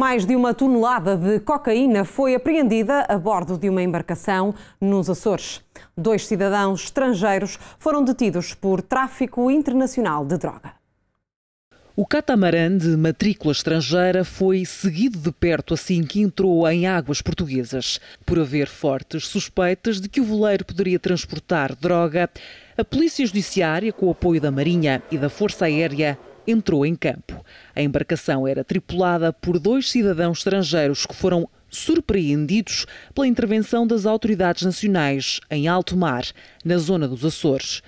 Mais de uma tonelada de cocaína foi apreendida a bordo de uma embarcação nos Açores. Dois cidadãos estrangeiros foram detidos por tráfico internacional de droga. O catamarã de matrícula estrangeira foi seguido de perto assim que entrou em águas portuguesas. Por haver fortes suspeitas de que o veleiro poderia transportar droga, a Polícia Judiciária, com o apoio da Marinha e da Força Aérea, entrou em campo. A embarcação era tripulada por dois cidadãos estrangeiros que foram surpreendidos pela intervenção das autoridades nacionais em alto mar, na zona dos Açores.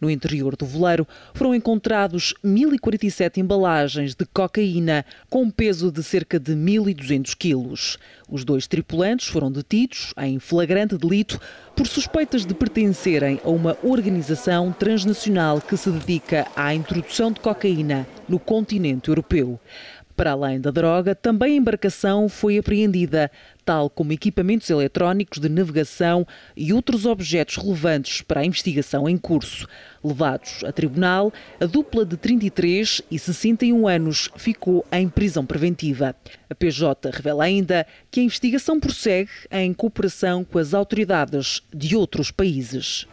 No interior do voleiro foram encontrados 1.047 embalagens de cocaína com um peso de cerca de 1.200 quilos. Os dois tripulantes foram detidos em flagrante delito por suspeitas de pertencerem a uma organização transnacional que se dedica à introdução de cocaína no continente europeu. Para além da droga, também a embarcação foi apreendida tal como equipamentos eletrónicos de navegação e outros objetos relevantes para a investigação em curso. Levados a tribunal, a dupla de 33 e 61 anos ficou em prisão preventiva. A PJ revela ainda que a investigação prossegue em cooperação com as autoridades de outros países.